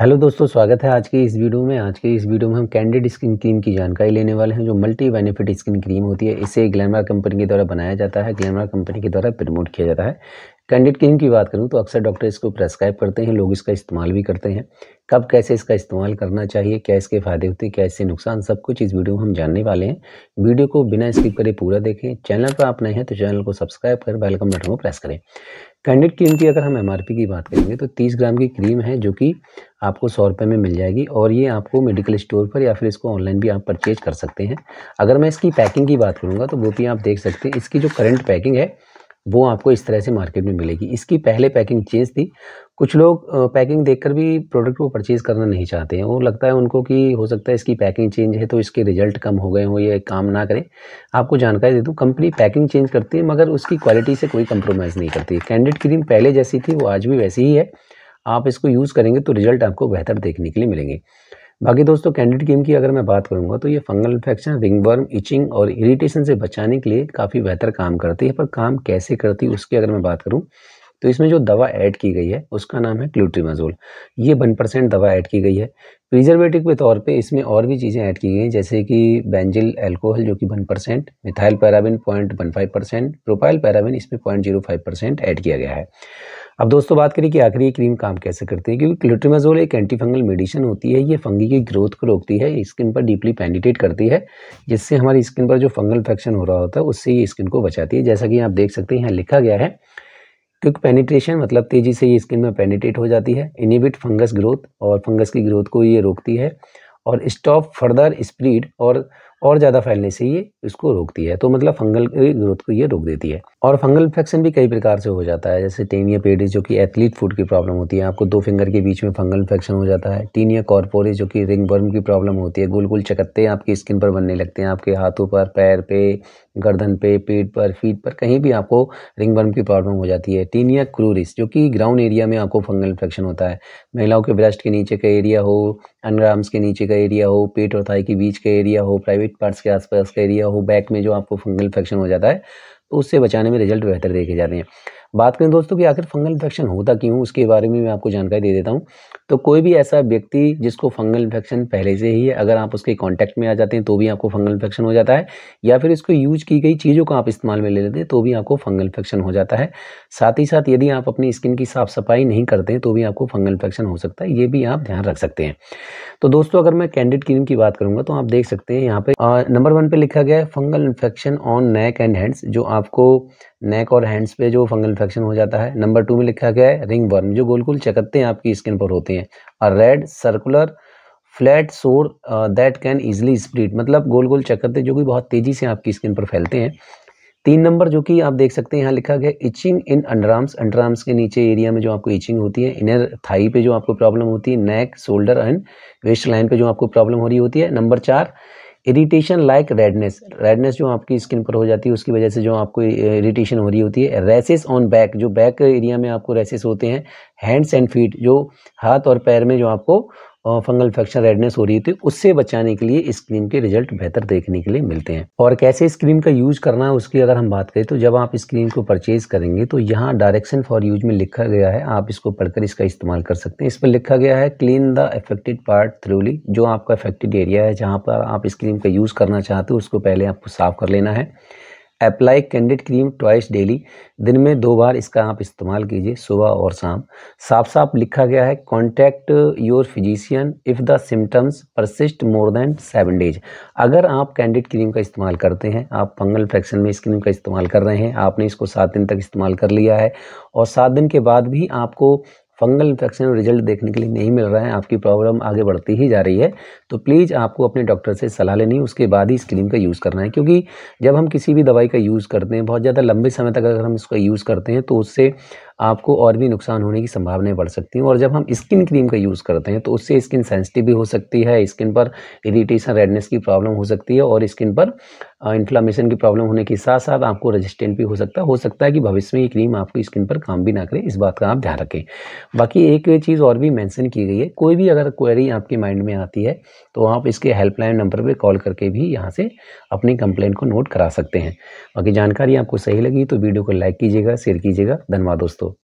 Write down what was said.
hello दोस्तों स्वागत है आज के इस वीडियो में आज के इस वीडियो में हम कैंडिड स्किन क्रीम की जानकारी लेने वाले हैं जो मल्टी बेनिफिट स्किन क्रीम होती है इसे ग्लैमरा कंपनी के द्वारा बनाया जाता है ग्लैमरा कंपनी के द्वारा प्रमोट किया जाता है कैंडिड क्रीम की बात करूँ तो अक्सर डॉक्टर इसको प्रेस्क्राइब करते हैं लोग इसका इस्तेमाल भी करते हैं कब कैसे इसका इस्तेमाल करना चाहिए क्या इसके फ़ायदे होते हैं क्या इससे नुकसान सब कुछ इस वीडियो में हम जानने वाले हैं वीडियो को बिना स्किप करे पूरा देखें चैनल पर आप नए हैं तो चैनल को सब्सक्राइब कर वेलकम बटन को प्रेस करें कैंडिड क्रीम की अगर हम एम की बात करेंगे तो तीस ग्राम की क्रीम है जो कि आपको सौ रुपये में मिल जाएगी और ये आपको मेडिकल स्टोर पर या फिर इसको ऑनलाइन भी आप परचेज कर सकते हैं अगर मैं इसकी पैकिंग की बात करूँगा तो वो भी आप देख सकते हैं इसकी जो करंट पैकिंग है वो आपको इस तरह से मार्केट में मिलेगी इसकी पहले पैकिंग चेंज थी कुछ लोग पैकिंग देखकर भी प्रोडक्ट को परचेज़ करना नहीं चाहते हैं वो लगता है उनको कि हो सकता है इसकी पैकिंग चेंज है तो इसके रिजल्ट कम हो गए हों ये काम ना करें आपको जानकारी दे दूँ कंपनी पैकिंग चेंज करती है मगर उसकी क्वालिटी से कोई कंप्रोमाइज़ नहीं करती कैंडिड क्रीम पहले जैसी थी वो आज भी वैसी ही है आप इसको यूज़ करेंगे तो रिजल्ट आपको बेहतर देखने के लिए मिलेंगे बाकी दोस्तों कैंडिड गेम की अगर मैं बात करूंगा तो ये फंगल इन्फेक्शन रिंगवर्म इचिंग और इरिटेशन से बचाने के लिए काफ़ी बेहतर काम करती है पर काम कैसे करती है उसकी अगर मैं बात करूँ तो इसमें जो दवा ऐड की गई है उसका नाम है क्लूट्रीमाजोल ये वन परसेंट दवा ऐड की गई है प्रिजर्वेटिव के तौर पे इसमें और भी चीज़ें ऐड की गई हैं जैसे कि बेंजिल एल्कोहल जो कि one percent methyl paraben point one five percent propyl paraben इसमें point zero five percent add किया गया है अब दोस्तों बात करें कि आखिर ये क्रीम काम कैसे करती है क्योंकि क्लोट्रीमाजोल एक एंटी फंगल मेडिसिन होती है ये फंगी की ग्रोथ को रोकती है स्किन पर डीपली पेनिटेट करती है जिससे हमारी स्किन पर जो फंगल इन्फेक्शन हो रहा होता है उससे ये स्किन को बचाती है जैसा कि आप देख सकते हैं यहाँ लिखा गया है क्योंकि पेनिट्रेशन मतलब तेज़ी से ये स्किन में पेनिटेट हो जाती है इनिबिट फंगस ग्रोथ और फंगस की ग्रोथ को ये रोकती है और स्टॉप फर्दर स्प्रीड और और ज़्यादा फैलने से ये इसको रोकती है तो मतलब फंगल की ग्रोथ को ये रोक देती है और फंगल इन्फेक्शन भी कई प्रकार से हो जाता है जैसे टेनिया पेडिस जो कि एथलीट फूड की प्रॉब्लम होती है आपको दो फिंगर के बीच में फंगल इन्फेक्शन हो जाता है टीनिया कॉर्पोरिस जो कि रिंग बर्म की प्रॉब्लम होती है गोल गोल चकत्ते आपकी स्किन पर बनने लगते हैं आपके हाथों पर पैर पे गर्दन पे पेट पर फीट पर कहीं भी आपको रिंग बर्म की प्रॉब्लम हो जाती है टीनिया क्रूरिस जो कि ग्राउंड एरिया में आपको फंगल इन्फेक्शन होता है महिलाओं के ब्रेस्ट के नीचे का एरिया हो अंडर आर्म्स के नीचे का एरिया हो पेट और थाई के बीच का एरिया हो प्राइवेट पार्ट्स के आसपास का एरिया हो बैक में जो आपको फंगल इन्फेक्शन हो जाता है तो उससे बचाने में रिजल्ट बेहतर देखे जाते हैं बात करें दोस्तों कि आखिर फंगल इन्फेक्शन होता क्यों उसके बारे में मैं आपको जानकारी दे देता हूँ तो कोई भी ऐसा व्यक्ति जिसको फंगल इन्फेक्शन पहले से ही है अगर आप उसके कॉन्टैक्ट में आ जाते हैं तो भी आपको फंगल इन्फेक्शन हो जाता है या फिर इसको यूज की गई चीज़ों को आप इस्तेमाल में ले लेते हैं तो भी आपको फंगल इन्फेक्शन हो जाता है साथ ही साथ यदि आप अपनी स्किन की साफ़ सफाई नहीं करते हैं तो भी आपको फंगल इन्फेक्शन हो सकता है ये भी आप ध्यान रख सकते हैं तो दोस्तों अगर मैं कैंडिड क्रीम की बात करूँगा तो आप देख सकते हैं यहाँ पे नंबर वन पे लिखा गया है fungal infection on neck and hands जो आपको नेक और हैंड्स पे जो फंगल इन्फेक्शन हो जाता है नंबर टू में लिखा गया है रिंग वर्म जो गोल गोल चकत्ते हैं आपकी स्किन पर होते हैं और red circular flat sore that can easily spread मतलब गोल गोल चकत्ते जो कि बहुत तेज़ी से आपकी स्किन पर फैलते हैं तीन नंबर जो कि आप देख सकते हैं यहाँ लिखा गया इचिंग इन अंडरआर्म्स अंडरआर्म्स के नीचे एरिया में जो आपको इचिंग होती है इनर थाई पे जो आपको प्रॉब्लम होती है neck shoulder and waist line पे जो आपको प्रॉब्लम हो रही होती है नंबर चार इरिटेशन लाइक रेडनेस रेडनेस जो आपकी स्किन पर हो जाती है उसकी वजह से जो आपको इरिटेशन हो रही होती है रेसेस ऑन बैक जो बैक एरिया में आपको रेसेस होते हैं हैंड्स एंड फीट जो हाथ और पैर में जो आपको फंगल इन्फेक्शन रेडनेस हो रही थी तो उससे बचाने के लिए इस क्रीम के रिजल्ट बेहतर देखने के लिए मिलते हैं और कैसे इस क्रीम का यूज़ करना है उसकी अगर हम बात करें तो जब आप इस क्रीम को परचेज़ करेंगे तो यहाँ डायरेक्शन फॉर यूज में लिखा गया है आप इसको पढ़कर इसका इस्तेमाल कर सकते हैं इस पर लिखा गया है clean the affected part thoroughly जो आपका अफेक्टेड एरिया है जहाँ पर आप इस क्रीम का यूज़ करना चाहते हो उसको पहले आपको साफ़ कर लेना है apply Candid cream twice daily दिन में दो बार इसका आप इस्तेमाल कीजिए सुबह और शाम साफ साफ लिखा गया है contact your physician if the symptoms persist more than seven days अगर आप कैंडिड क्रीम का इस्तेमाल करते हैं आप फंगल फ्रैक्शन में इस क्रीम का इस्तेमाल कर रहे हैं आपने इसको सात दिन तक इस्तेमाल कर लिया है और सात दिन के बाद भी आपको फंगल इन्फेक्शन में रिजल्ट देखने के लिए नहीं मिल रहा है आपकी प्रॉब्लम आगे बढ़ती ही जा रही है तो प्लीज़ आपको अपने डॉक्टर से सलाह लेनी उसके बाद ही इस क्रीम का यूज़ करना है क्योंकि जब हम किसी भी दवाई का यूज़ करते हैं बहुत ज़्यादा लंबे समय तक अगर हम इसका यूज़ करते हैं तो उससे आपको और भी नुकसान होने की संभावनाएं बढ़ सकती हैं और जब हम स्किन क्रीम का यूज़ करते हैं तो उससे स्किन सेंसिटिव भी हो सकती है स्किन पर इरीटेशन रेडनेस की प्रॉब्लम हो सकती है और स्किन पर इन्फ्लामेशन की प्रॉब्लम होने के साथ साथ आपको रेजिस्टेंट भी हो सकता है हो सकता है कि भविष्य में ये क्रीम आपकी स्किन पर काम भी ना करे इस बात का आप ध्यान रखें बाकी एक चीज़ और भी मैंसन की गई है कोई भी अगर क्वेरी आपके माइंड में आती है तो आप इसके हेल्पलाइन नंबर पर कॉल करके भी यहाँ से अपनी कंप्लेंट को नोट करा सकते हैं बाकी जानकारी आपको सही लगी तो वीडियो को लाइक कीजिएगा शेयर कीजिएगा धन्यवाद दोस्तों